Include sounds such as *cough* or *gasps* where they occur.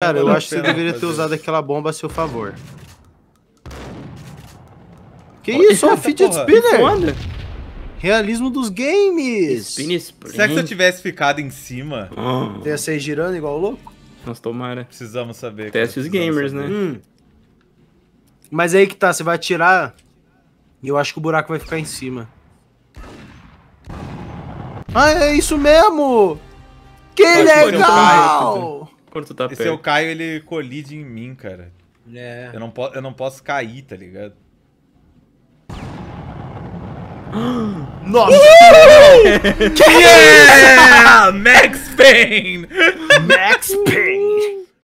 Cara, eu acho que você deveria ter usado aquela bomba a seu favor. Que isso, o é *laughs* fidget spinner! Realismo dos games! Será que se eu tivesse ficado em cima? Oh. Ia sair girando igual louco? Nós tomara. Precisamos saber. Teste é os gamers, né? saber. né? Hum. Mas aí que tá, você vai atirar e eu acho que o buraco vai ficar em cima. Ah, é isso mesmo! Que Mas legal! quando tu tá e Se eu caio, ele colide em mim, cara. É. Eu não, eu não posso cair, tá ligado? *gasps* Nossa! Que *laughs* Max Payne! Max Payne!